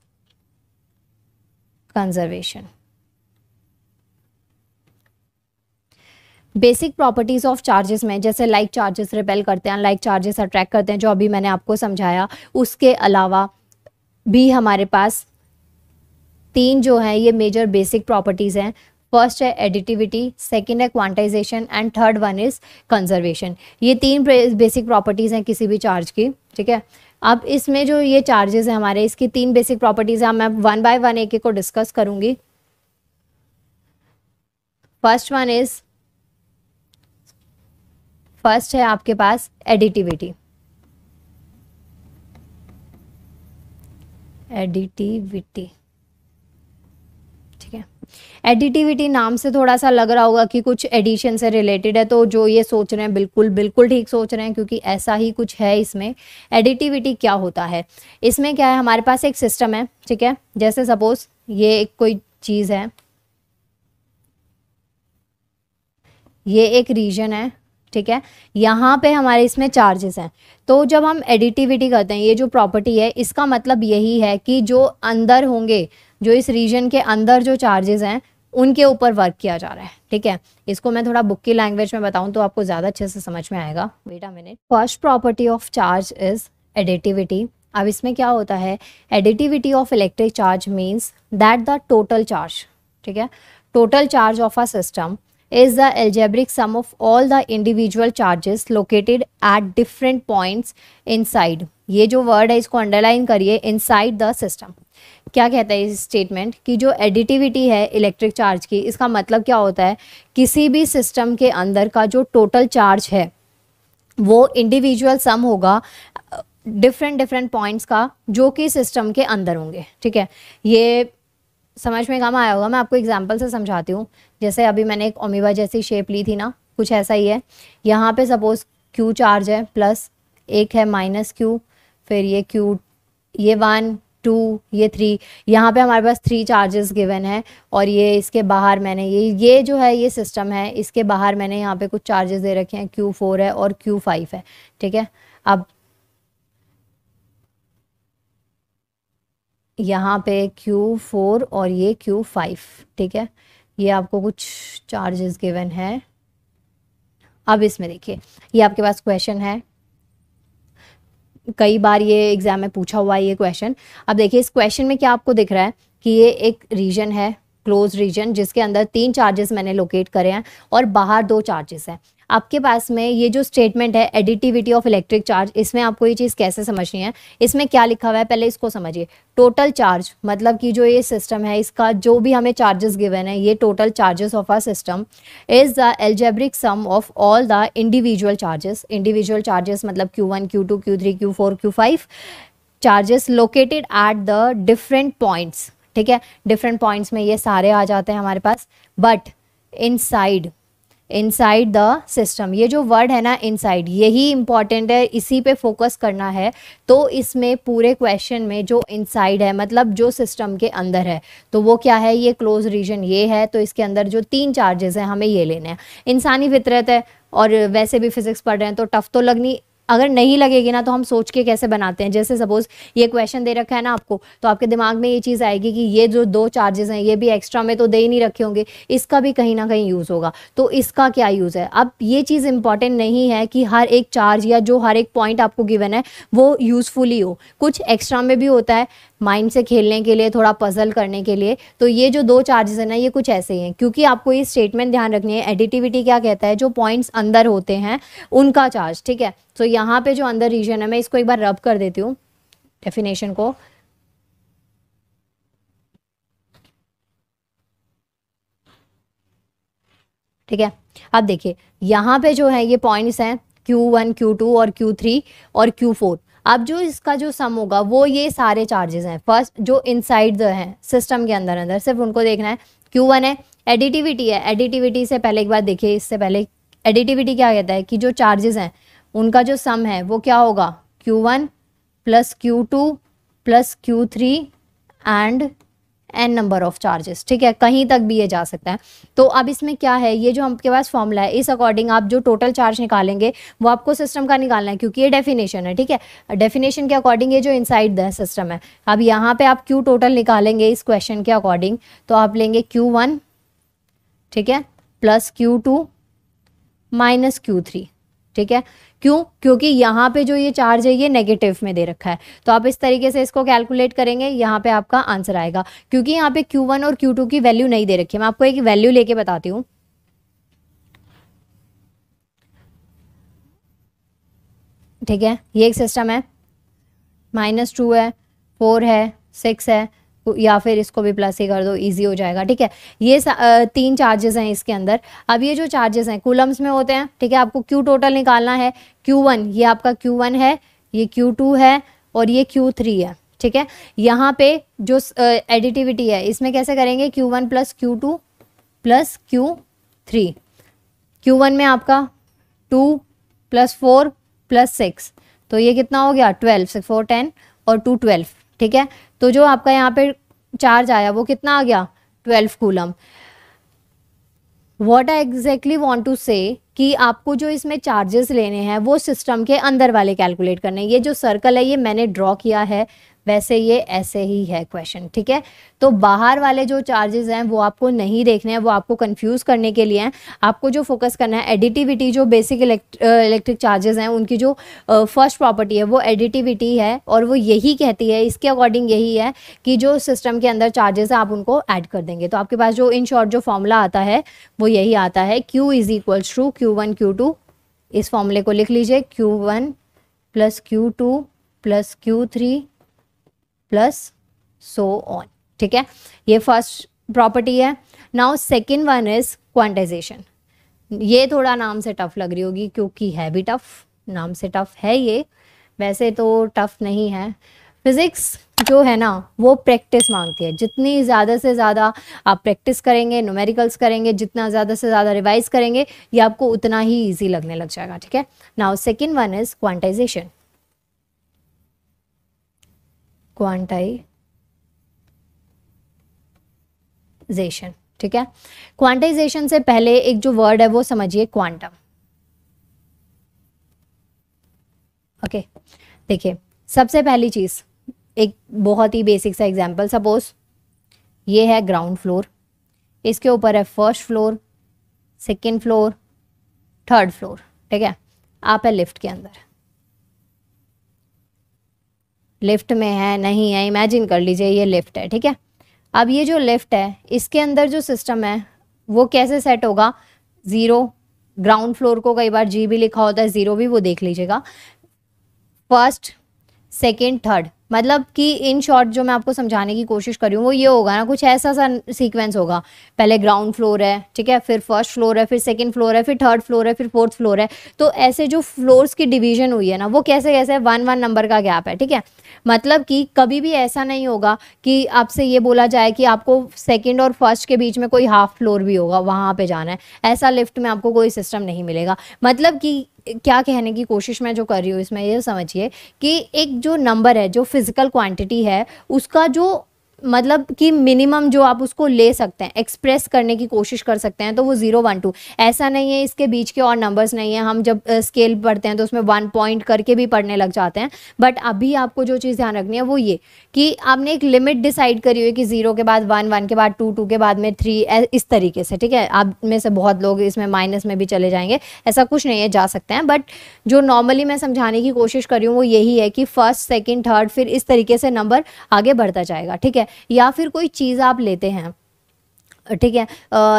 conservation basic properties of charges में जैसे लाइक चार्जेस रिपेल करते हैं लाइक चार्जेस अट्रैक्ट करते हैं जो अभी मैंने आपको समझाया उसके अलावा भी हमारे पास तीन जो है ये मेजर बेसिक प्रॉपर्टीज़ हैं फर्स्ट है एडिटिविटी सेकेंड है quantization and third one is conservation ये तीन बेसिक प्रॉपर्टीज़ हैं किसी भी चार्ज की ठीक है अब इसमें जो ये चार्जेस हैं हमारे इसकी तीन बेसिक प्रॉपर्टीज़ हैं मैं वन बाय वन एक एक को डिस्कस करूंगी फर्स्ट वन इज़ फर्स्ट है आपके पास एडिटिविटी एडिटिविटी ठीक है एडिटिविटी नाम से थोड़ा सा लग रहा होगा कि कुछ एडिशन से रिलेटेड है तो जो ये सोच रहे हैं बिल्कुल बिल्कुल ठीक सोच रहे हैं क्योंकि ऐसा ही कुछ है इसमें एडिटिविटी क्या होता है इसमें क्या है हमारे पास एक सिस्टम है ठीक है जैसे सपोज ये एक कोई चीज़ है ये एक रीजन है ठीक है यहाँ पे हमारे इसमें चार्जेस हैं तो जब हम एडिटिविटी करते हैं ये जो प्रॉपर्टी है इसका मतलब यही है कि जो अंदर होंगे जो इस रीजन के अंदर जो चार्जेस हैं उनके ऊपर वर्क किया जा रहा है ठीक है इसको मैं थोड़ा बुक की लैंग्वेज में बताऊं तो आपको ज़्यादा अच्छे से समझ में आएगा wait a minute first property of charge is additivity अब इसमें क्या होता है additivity of electric charge means that the total charge ठीक है total charge of a system is the algebraic sum of all the individual charges located at different points inside ये जो word है इसको अंडरलाइन करिए इनसाइड द सिस्टम क्या कहता है इस स्टेटमेंट कि जो एडिटिविटी है इलेक्ट्रिक चार्ज की इसका मतलब क्या होता है किसी भी सिस्टम के अंदर का जो टोटल चार्ज है वो इंडिविजुअल सम होगा डिफरेंट डिफरेंट पॉइंट्स का जो कि सिस्टम के अंदर होंगे ठीक है ये समझ में कम आया होगा मैं आपको एग्जांपल से समझाती हूँ जैसे अभी मैंने एक ओमिवा जैसी शेप ली थी ना कुछ ऐसा ही है यहाँ पे सपोज क्यू चार्ज है प्लस एक है माइनस क्यू फिर ये क्यू ये वन टू ये थ्री यहाँ पे हमारे पास थ्री चार्जेस गिवन है और ये इसके बाहर मैंने ये ये जो है ये सिस्टम है इसके बाहर मैंने यहाँ पे कुछ चार्जेस दे रखे हैं क्यू फोर है और क्यू फाइव है ठीक है अब यहाँ पे क्यू फोर और ये क्यू फाइव ठीक है ये आपको कुछ चार्जेस गिवन है अब इसमें देखिए ये आपके पास क्वेश्चन है कई बार ये एग्जाम में पूछा हुआ है ये क्वेश्चन अब देखिए इस क्वेश्चन में क्या आपको दिख रहा है कि ये एक रीजन है क्लोज रीजन जिसके अंदर तीन चार्जेस मैंने लोकेट करे हैं और बाहर दो चार्जेस हैं आपके पास में ये जो स्टेटमेंट है एडिटिविटी ऑफ इलेक्ट्रिक चार्ज इसमें आपको ये चीज़ कैसे समझनी है इसमें क्या लिखा हुआ है पहले इसको समझिए टोटल चार्ज मतलब कि जो ये सिस्टम है इसका जो भी हमें चार्जेस गिवन है ये total charges of our system is the algebraic sum of all the individual charges individual charges मतलब Q one Q two Q three Q four Q five charges located at the different points ठीक है different points में ये सारे आ जाते हैं हमारे पास but inside inside the system ये जो वर्ड है ना इनसाइड यही इम्पॉर्टेंट है इसी पे फोकस करना है तो इसमें पूरे क्वेश्चन में जो इनसाइड है मतलब जो सिस्टम के अंदर है तो वो क्या है ये क्लोज रीजन ये है तो इसके अंदर जो तीन चार्जेस हैं हमें ये लेने हैं इंसानी फितरत है और वैसे भी फिजिक्स पढ़ रहे हैं तो टफ तो लगनी अगर नहीं लगेगी ना तो हम सोच के कैसे बनाते हैं जैसे सपोज ये क्वेश्चन दे रखा है ना आपको तो आपके दिमाग में ये चीज़ आएगी कि ये जो दो चार्जेस हैं ये भी एक्स्ट्रा में तो दे ही नहीं रखे होंगे इसका भी कहीं ना कहीं यूज़ होगा तो इसका क्या यूज़ है अब ये चीज़ इंपॉर्टेंट नहीं है कि हर एक चार्ज या जो हर एक पॉइंट आपको गिवन है वो यूज़फुली हो कुछ एक्स्ट्रा में भी होता है माइंड से खेलने के लिए थोड़ा पजल करने के लिए तो ये जो दो चार्जेस है ना ये कुछ ऐसे ही हैं क्योंकि आपको ये स्टेटमेंट ध्यान रखनी है एडिटिविटी क्या कहता है जो पॉइंट्स अंदर होते हैं उनका चार्ज ठीक है सो so, यहाँ पे जो अंदर रीजन है मैं इसको एक बार रब कर देती हूँ डेफिनेशन को ठीक है अब देखिए यहाँ पे जो है ये पॉइंट्स हैं Q1, Q2 और Q3 और Q4 अब जो इसका जो सम होगा वो ये सारे चार्जेस हैं फर्स्ट जो इनसाइड द है सिस्टम के अंदर अंदर सिर्फ उनको देखना है Q1 है एडिटिविटी है एडिटिविटी से पहले एक बार देखिए इससे पहले एडिटिविटी क्या कहता है कि जो चार्जेस हैं उनका जो सम है वो क्या होगा Q1 one plus Q two plus Q three and n number of charges ठीक है कहीं तक भी ये जा सकता है तो अब इसमें क्या है ये जो आपके पास फॉर्मूला है इस अकॉर्डिंग आप जो टोटल चार्ज निकालेंगे वो आपको सिस्टम का निकालना है क्योंकि ये डेफिनेशन है ठीक है डेफिनेशन के अकॉर्डिंग ये जो इनसाइड द सिस्टम है अब यहाँ पे आप क्यू टोटल निकालेंगे इस क्वेश्चन के अकॉर्डिंग तो आप लेंगे क्यू वन ठीक है plus Q two minus Q three ठीक है क्यों क्योंकि यहाँ पे जो ये चार्ज है ये नेगेटिव में दे रखा है तो आप इस तरीके से इसको कैलकुलेट करेंगे यहाँ पे आपका आंसर आएगा क्योंकि यहाँ पे Q1 और Q2 की वैल्यू नहीं दे रखी है मैं आपको एक वैल्यू लेके बताती हूँ ठीक है ये एक सिस्टम है माइनस टू है फोर है सिक्स है या फिर इसको भी प्लस ही कर दो इजी हो जाएगा ठीक है ये तीन चार्जेस हैं इसके अंदर अब ये जो चार्जेस हैं कूलम्स में होते हैं ठीक है आपको क्यू टोटल निकालना है क्यू वन ये आपका क्यू वन है ये क्यू टू है और ये क्यू थ्री है ठीक है यहाँ पे जो एडिटिविटी है इसमें कैसे करेंगे Q one plus Q two plus Q three Q one में आपका two plus four plus six तो ये कितना हो गया ट्वेल्व सिक्स फोर टेन और टू ट्वेल्व ठीक है तो जो आपका यहाँ पे चार्ज आया वो कितना आ गया twelve coulomb what I exactly want to say कि आपको जो इसमें चार्जेस लेने हैं वो सिस्टम के अंदर वाले कैलकुलेट करने ये जो सर्कल है ये मैंने ड्रॉ किया है वैसे ये ऐसे ही है क्वेश्चन ठीक है तो बाहर वाले जो चार्जेस हैं वो आपको नहीं देखने हैं वो आपको कंफ्यूज करने के लिए हैं आपको जो फोकस करना है एडिटिविटी जो बेसिक इलेक्ट्रिक चार्जेस हैं उनकी जो फर्स्ट प्रॉपर्टी है वो एडिटिविटी है और वो यही कहती है इसके अकॉर्डिंग यही है कि जो सिस्टम के अंदर चार्जेस हैं आप उनको ऐड कर देंगे तो आपके पास जो इन शॉर्ट जो फॉर्मूला आता है वो यही आता है Q is equals to Q one Q two इस फॉर्मूले को लिख लीजिए Q one plus Q two plus Q three plus so on ठीक है ये फर्स्ट प्रॉपर्टी है now second one is quantization ये थोड़ा नाम से टफ लग रही होगी क्योंकि है भी टफ नाम से टफ है ये वैसे तो टफ नहीं है फिज़िक्स जो है ना वो प्रैक्टिस मांगती है जितनी ज़्यादा से ज़्यादा आप प्रैक्टिस करेंगे न्यूमेरिकल्स करेंगे जितना ज़्यादा से ज़्यादा रिवाइज करेंगे ये आपको उतना ही ईजी लगने लग जाएगा ठीक है now second one is quantization quantization ठीक है क्वांटाइजेशन से पहले एक जो वर्ड है वो समझिए क्वांटम ओके देखिए सबसे पहली चीज एक बहुत ही बेसिक सा एग्जांपल सपोज ये है ग्राउंड फ्लोर इसके ऊपर है first floor second floor third floor ठीक है आप है लिफ्ट के अंदर लेफ़्ट में है नहीं है इमेजिन कर लीजिए ये लेफ़्ट है ठीक है अब ये जो लेफ़्ट है इसके अंदर जो सिस्टम है वो कैसे सेट होगा ज़ीरो ग्राउंड फ्लोर को कई बार जी भी लिखा होता है ज़ीरो भी वो देख लीजिएगा फर्स्ट सेकेंड थर्ड मतलब कि इन शॉर्ट जो मैं आपको समझाने की कोशिश करी हूँ वो ये होगा ना कुछ ऐसा सा सीक्वेंस होगा पहले ग्राउंड फ्लोर है ठीक है फिर फर्स्ट फ्लोर है फिर सेकंड फ्लोर है फिर थर्ड फ्लोर है फिर फोर्थ फ्लोर है तो ऐसे जो फ्लोर्स की डिवीजन हुई है ना वो कैसे कैसे वन वन नंबर का गैप है ठीक है मतलब कि कभी भी ऐसा नहीं होगा कि आपसे ये बोला जाए कि आपको सेकेंड और फर्स्ट के बीच में कोई हाफ फ्लोर भी होगा वहाँ पर जाना है ऐसा लिफ्ट में आपको कोई सिस्टम नहीं मिलेगा मतलब कि क्या कहने की कोशिश मैं जो कर रही हूँ इसमें ये समझिए कि एक जो नंबर है जो फिज़िकल क्वांटिटी है उसका जो मतलब कि मिनिमम जो आप उसको ले सकते हैं एक्सप्रेस करने की कोशिश कर सकते हैं तो वो ज़ीरो वन टू ऐसा नहीं है इसके बीच के और नंबर्स नहीं है हम जब स्केल पढ़ते हैं तो उसमें वन पॉइंट करके भी पढ़ने लग जाते हैं बट अभी आपको जो चीज़ ध्यान रखनी है वो ये कि आपने एक लिमिट डिसाइड करी हुई कि ज़ीरो के बाद वन वन के बाद टू टू के बाद में थ्री इस तरीके से ठीक है आप में से बहुत लोग इसमें माइनस में भी चले जाएंगे ऐसा कुछ नहीं है जा सकते हैं बट जो नॉर्मली मैं समझाने की कोशिश करी हूँ वो यही है कि फर्स्ट सेकेंड थर्ड फिर इस तरीके से नंबर आगे बढ़ता जाएगा ठीक है या फिर कोई चीज़ आप लेते हैं ठीक है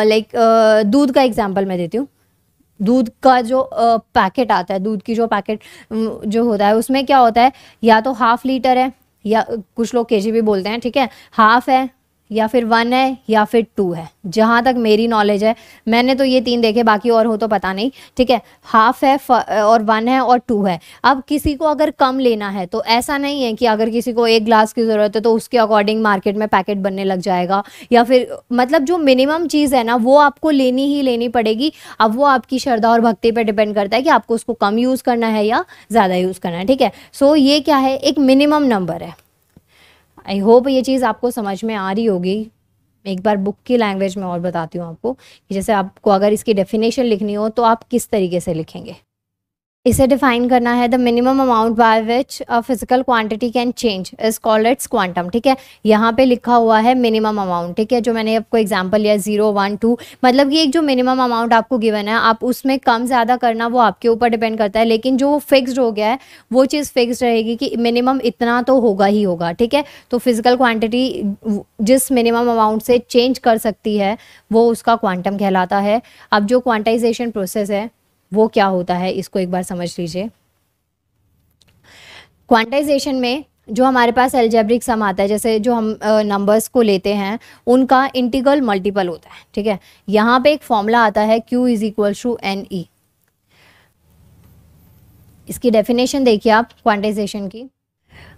लाइक दूध का एग्जाम्पल मैं देती हूँ दूध का जो पैकेट आता है दूध की जो पैकेट जो होता है उसमें क्या होता है या तो हाफ लीटर है या कुछ लोग के जी भी बोलते हैं ठीक है हाफ है या फिर वन है या फिर टू है जहाँ तक मेरी नॉलेज है मैंने तो ये तीन देखे बाकी और हो तो पता नहीं ठीक है हाफ है और वन है और टू है अब किसी को अगर कम लेना है तो ऐसा नहीं है कि अगर किसी को एक ग्लास की ज़रूरत है तो उसके अकॉर्डिंग मार्केट में पैकेट बनने लग जाएगा या फिर मतलब जो मिनिमम चीज़ है ना वो आपको लेनी ही लेनी पड़ेगी अब वो आपकी श्रद्धा और भक्ति पर डिपेंड करता है कि आपको उसको कम यूज़ करना है या ज़्यादा यूज़ करना है ठीक है सो ये क्या है एक मिनिमम नंबर है आई होप ये चीज़ आपको समझ में आ रही होगी एक बार बुक की लैंग्वेज में और बताती हूँ आपको कि जैसे आपको अगर इसकी डेफिनेशन लिखनी हो तो आप किस तरीके से लिखेंगे इसे डिफाइन करना है the minimum amount by which a physical quantity can change is called its quantum ठीक है यहाँ पे लिखा हुआ है मिनिमम अमाउंट ठीक है जो मैंने आपको एग्जांपल लिया जीरो वन टू मतलब कि एक जो मिनिमम अमाउंट आपको गिवन है आप उसमें कम ज़्यादा करना वो आपके ऊपर डिपेंड करता है लेकिन जो फिक्सड हो गया है वो चीज़ फिक्स रहेगी कि मिनिमम इतना तो होगा ही होगा ठीक है तो फिजिकल क्वान्टिटी जिस मिनिमम अमाउंट से चेंज कर सकती है वो उसका क्वांटम कहलाता है अब जो क्वांटाइजेशन प्रोसेस है वो क्या होता है इसको एक बार समझ लीजिए क्वांटाइजेशन में जो हमारे पास एल्जेब्रिक सम आता है जैसे जो हम नंबर्स को लेते हैं उनका इंटीग्रल मल्टीपल होता है ठीक है यहाँ पे एक फॉर्मूला आता है Q is equal to N e इसकी डेफिनेशन देखिए आप क्वांटाइजेशन की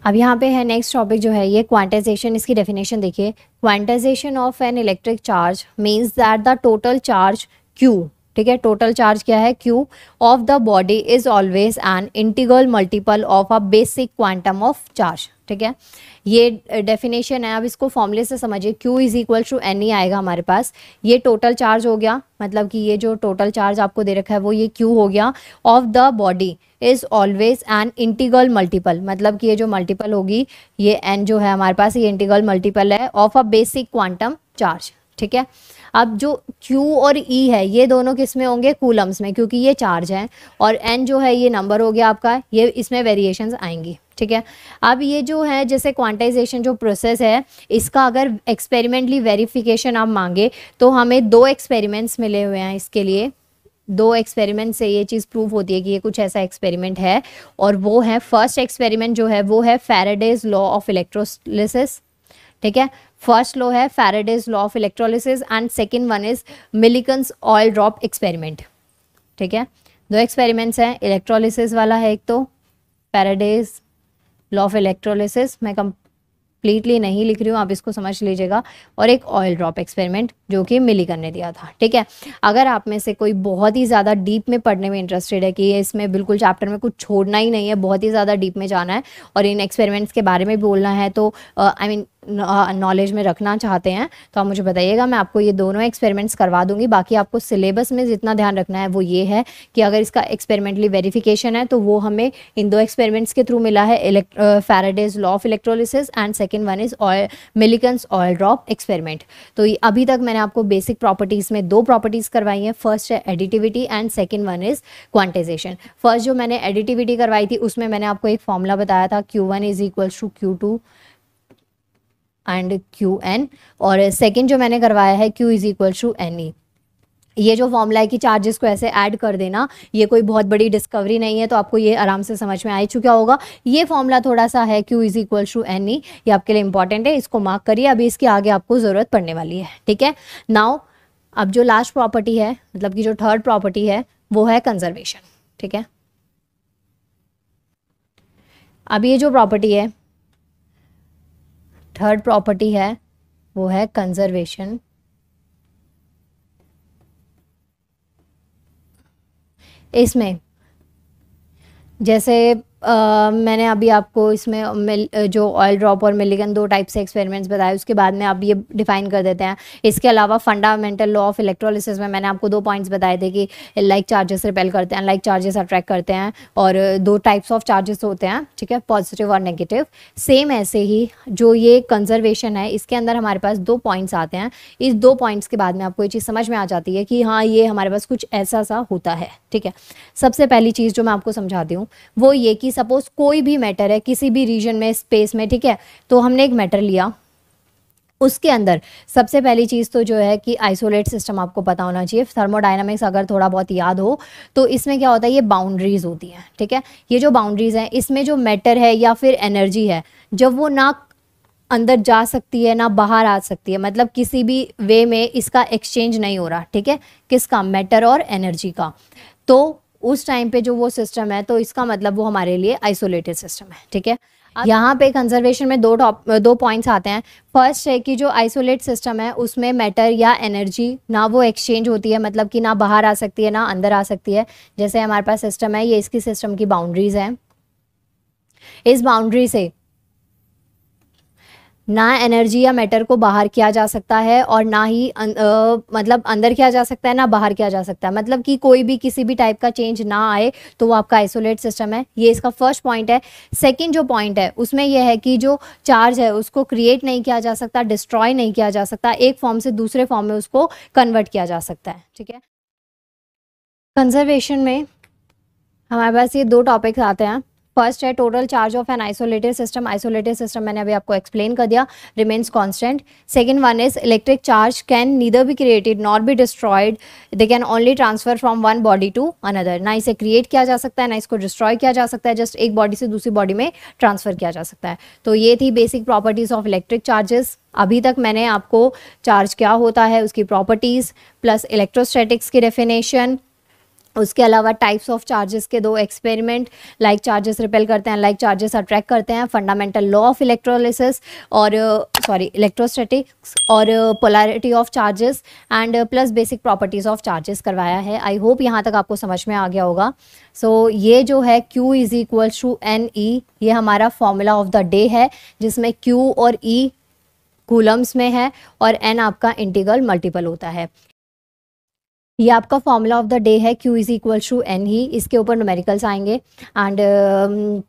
अब यहाँ पे है नेक्स्ट टॉपिक जो है ये क्वांटाइजेशन इसकी डेफिनेशन देखिए quantization of an electric charge means that the total charge Q ठीक है टोटल चार्ज क्या है Q of the body is always an integral multiple of a basic quantum of charge ठीक है ये डेफिनेशन है अब इसको फॉर्मूले से समझिए Q is equal to N ही आएगा हमारे पास ये टोटल चार्ज हो गया मतलब कि ये जो टोटल चार्ज आपको दे रखा है वो ये Q हो गया of the body is always an integral multiple मतलब कि ये जो मल्टीपल होगी ये एन जो है हमारे पास ये इंटीगल मल्टीपल है of a basic quantum charge ठीक है अब जो क्यू और ई e है ये दोनों किस में होंगे कूलम्स में क्योंकि ये चार्ज है और एन जो है ये नंबर हो गया आपका ये इसमें वेरिएशन आएंगी ठीक है अब ये जो है जैसे क्वांटाइजेशन जो प्रोसेस है इसका अगर एक्सपेरिमेंटली वेरिफिकेशन आप मांगे तो हमें दो एक्सपेरिमेंट्स मिले हुए हैं इसके लिए दो एक्सपेरिमेंट से ये चीज़ प्रूव होती है कि ये कुछ ऐसा एक्सपेरिमेंट है और वो है फर्स्ट एक्सपेरिमेंट जो है वो है फेराडेज लॉ ऑफ इलेक्ट्रोलिसिस ठीक है फर्स्ट लॉ है Faraday's law of electrolysis and second one is Millikan's oil drop experiment ठीक है दो एक्सपेरिमेंट्स हैं इलेक्ट्रोलिसिस वाला है एक तो फेराडेज लॉ ऑफ इलेक्ट्रोलिसिस मैं कंप्लीटली नहीं लिख रही हूँ आप इसको समझ लीजिएगा और एक ऑयल ड्रॉप एक्सपेरिमेंट जो कि मिलीकन ने दिया था ठीक है अगर आप में से कोई बहुत ही ज़्यादा डीप में पढ़ने में इंटरेस्टेड है कि ये इसमें बिल्कुल चैप्टर में कुछ छोड़ना ही नहीं है बहुत ही ज़्यादा डीप में जाना है और इन एक्सपेरिमेंट्स के बारे में बोलना है तो I uh, mean I mean, knowledge में रखना चाहते हैं तो आप मुझे बताइएगा मैं आपको ये दोनों एक्सपेरिमेंट्स करवा दूंगी बाकी आपको सिलेबस में जितना ध्यान रखना है वो ये है कि अगर इसका एक्सपेरिमेंटली वेरिफिकेशन है तो वो हमें इन दो एक्सपेरिमेंट्स के थ्रू मिला है Faraday's law of electrolysis and second one is oil Millikan's oil drop experiment तो अभी तक मैंने आपको बेसिक प्रॉपर्टीज़ में दो प्रॉपर्टीज़ करवाई हैं फर्स्ट है additivity and second one is quantization first जो मैंने एडिटिविटी करवाई थी उसमें मैंने आपको एक फॉर्मूला बताया था Q one is equals to Q two and Q N और सेकेंड जो मैंने करवाया है Q is equal to N E ये जो फॉर्मूला है कि चार्जेस को ऐसे ऐड कर देना ये कोई बहुत बड़ी डिस्कवरी नहीं है तो आपको ये आराम से समझ में आ ही चुका होगा ये फॉर्मूला थोड़ा सा है Q is equal to N E ये आपके लिए इंपॉर्टेंट है इसको मार्क करिए अभी इसकी आगे आपको ज़रूरत पड़ने वाली है ठीक है नाउ अब जो लास्ट प्रॉपर्टी है मतलब कि जो थर्ड प्रॉपर्टी है वो है कंजर्वेशन ठीक है अब ये जो प्रॉपर्टी है थर्ड प्रॉपर्टी है वो है कंजर्वेशन इसमें जैसे मैंने अभी आपको इसमें जो ऑयल ड्रॉप और मिलिगन दो टाइप से एक्सपेरिमेंट्स बताए उसके बाद में आप ये डिफाइन कर देते हैं इसके अलावा फंडामेंटल लॉ ऑफ इलेक्ट्रोलिसिस में मैंने आपको दो पॉइंट्स बताए थे कि लाइक चार्जेस रिपेल करते हैं लाइक चार्जेस अट्रैक्ट करते हैं और दो टाइप्स ऑफ चार्जेस होते हैं ठीक है पॉजिटिव और नेगेटिव सेम ऐसे ही जो ये कंजर्वेशन है इसके अंदर हमारे पास दो पॉइंट्स आते हैं इस दो पॉइंट्स के बाद में आपको ये चीज़ समझ में आ जाती है कि हाँ ये हमारे पास कुछ ऐसा सा होता है ठीक है सबसे पहली चीज़ जो मैं आपको समझाती हूँ वो ये कि सपोज कोई भी मैटर है किसी भी रीजन में स्पेस में ठीक है तो हमने एक मैटर लिया उसके अंदर सबसे पहली चीज़ तो जो है कि आइसोलेट सिस्टम आपको पता होना चाहिए थर्मोडाइनमिक्स अगर थोड़ा बहुत याद हो तो इसमें क्या होता है ये बाउंड्रीज होती हैं ठीक है ये जो बाउंड्रीज हैं इसमें जो मैटर है या फिर एनर्जी है जब वो ना अंदर जा सकती है ना बाहर आ सकती है मतलब किसी भी वे में इसका एक्सचेंज नहीं हो रहा ठीक है किसका मैटर और एनर्जी का तो उस टाइम पे जो वो सिस्टम है तो इसका मतलब वो हमारे लिए आइसोलेटेड सिस्टम है ठीक है यहाँ पे कंजर्वेशन में दो टॉप दो पॉइंट्स आते हैं फर्स्ट है कि जो आइसोलेट सिस्टम है उसमें मैटर या एनर्जी ना वो एक्सचेंज होती है मतलब कि ना बाहर आ सकती है ना अंदर आ सकती है जैसे हमारे पास सिस्टम है ये इसकी सिस्टम की बाउंड्रीज हैं इस बाउंड्री से ना एनर्जी या मैटर को बाहर किया जा सकता है और ना ही अं, आ, मतलब अंदर किया जा सकता है ना बाहर किया जा सकता है मतलब कि कोई भी किसी भी टाइप का चेंज ना आए तो वो आपका आइसोलेट सिस्टम है ये इसका फर्स्ट पॉइंट है सेकंड जो पॉइंट है उसमें यह है कि जो चार्ज है उसको क्रिएट नहीं किया जा सकता डिस्ट्रॉय नहीं किया जा सकता एक फॉर्म से दूसरे फॉर्म में उसको कन्वर्ट किया जा सकता है ठीक है कंजर्वेशन में हमारे पास ये दो टॉपिक्स आते हैं फर्स्ट है total charge of an isolated system isolated system मैंने अभी आपको एक्सप्लेन कर दिया remains constant second one is electric charge can neither be created not be destroyed they can only transfer from one body to another ना इसे create किया जा सकता है ना इसको डिस्ट्रॉय किया जा सकता है जस्ट एक बॉडी से दूसरी बॉडी में ट्रांसफर किया जा सकता है तो ये थी basic properties of electric charges अभी तक मैंने आपको चार्ज क्या होता है उसकी प्रॉपर्टीज़ प्लस इलेक्ट्रोस्टैटिक्स की डेफिनेशन उसके अलावा टाइप्स ऑफ चार्जेस के दो एक्सपेरिमेंट लाइक चार्जेस रिपेल करते हैं लाइक चार्जेस अट्रैक्ट करते हैं फंडामेंटल लॉ ऑफ इलेक्ट्रोलिसिस और सॉरी uh, इलेक्ट्रोस्टेटिक्स और polarity of charges and plus basic properties of charges करवाया है आई होप यहाँ तक आपको समझ में आ गया होगा सो so, ये जो है Q is equal to N E ये हमारा फॉर्मूला ऑफ द डे है जिसमें क्यू और E कूलम्स में है और एन आपका इंटीगल मल्टीपल होता है ये आपका फॉर्मूला ऑफ द डे है Q is equal to N ही इसके ऊपर नोमेरिकल्स आएंगे एंड um,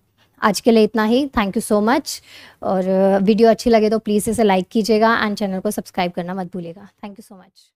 आज के लिए इतना ही थैंक यू सो मच और वीडियो uh, अच्छी लगे तो प्लीज़ इसे लाइक कीजिएगा एंड चैनल को सब्सक्राइब करना मत भूलिएगा थैंक यू सो मच